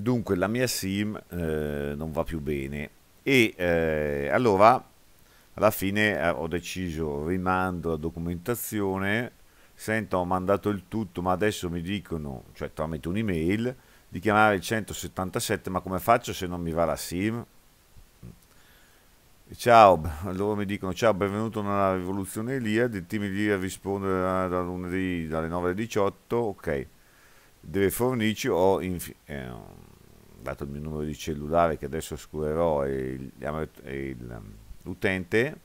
Dunque la mia sim eh, non va più bene e eh, allora alla fine eh, ho deciso rimando la documentazione, sento ho mandato il tutto ma adesso mi dicono, cioè tramite un'email, di chiamare il 177 ma come faccio se non mi va la sim? Ciao, loro mi dicono ciao, benvenuto nella rivoluzione Elia, il team Elia risponde eh, da, lunedì dalle 9 alle 18, ok deve fornirci o inf- eh, dato il mio numero di cellulare che adesso oscurerò e, il, e il, ehm, l'utente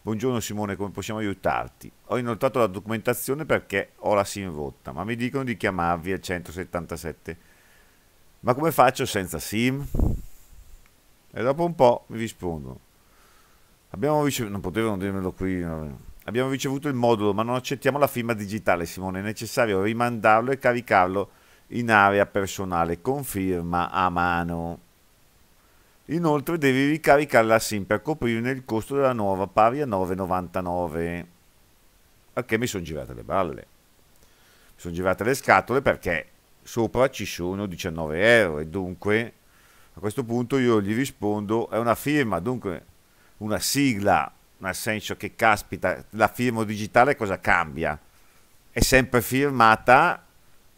buongiorno Simone come possiamo aiutarti ho inoltrato la documentazione perché ho la SIM rotta ma mi dicono di chiamarvi al 177 ma come faccio senza SIM? e dopo un po' mi rispondono abbiamo ricevuto non potevano dirmelo qui abbiamo ricevuto il modulo ma non accettiamo la firma digitale Simone è necessario rimandarlo e caricarlo in area personale, conferma a mano. Inoltre devi ricaricare la SIM per coprirne il costo della nuova pari a 9,99. Perché mi sono girate le balle. Mi sono girate le scatole perché sopra ci sono 19 euro e dunque a questo punto io gli rispondo è una firma, dunque una sigla, nel senso che caspita, la firma digitale cosa cambia? È sempre firmata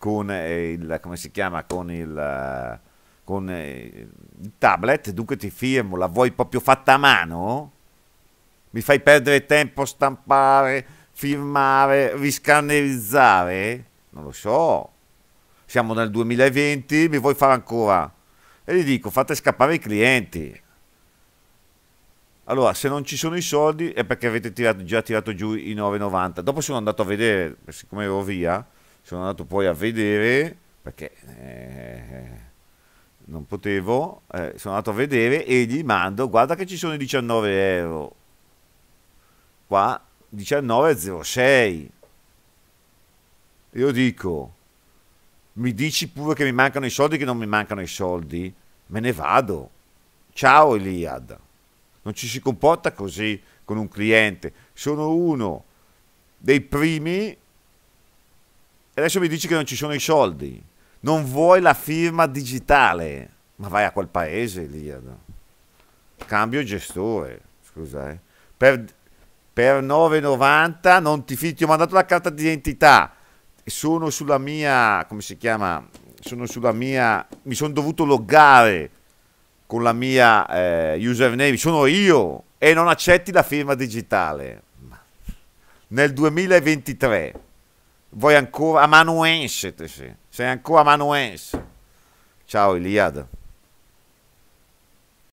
con il, come si chiama, con il, con il tablet, dunque ti firmo, la vuoi proprio fatta a mano? Mi fai perdere tempo a stampare, firmare, riscannerizzare? Non lo so. Siamo nel 2020, mi vuoi fare ancora? E gli dico, fate scappare i clienti. Allora, se non ci sono i soldi è perché avete tirato, già tirato giù i 9,90. Dopo sono andato a vedere, siccome ero via, sono andato poi a vedere perché eh, non potevo, eh, sono andato a vedere e gli mando, guarda che ci sono i 19 euro, qua 19,06. Io dico, mi dici pure che mi mancano i soldi, che non mi mancano i soldi, me ne vado. Ciao Eliad, non ci si comporta così con un cliente, sono uno dei primi e adesso mi dici che non ci sono i soldi. Non vuoi la firma digitale. Ma vai a quel paese, Eliade. Cambio gestore. Scusa, eh. Per, per 9,90 non ti fidi. ho mandato la carta d'identità. Sono sulla mia... Come si chiama? Sono sulla mia... Mi sono dovuto loggare con la mia eh, username. Sono io. E non accetti la firma digitale. Nel 2023. Voi ancora amanuense. Sei ancora amanuense. Ciao Iliada.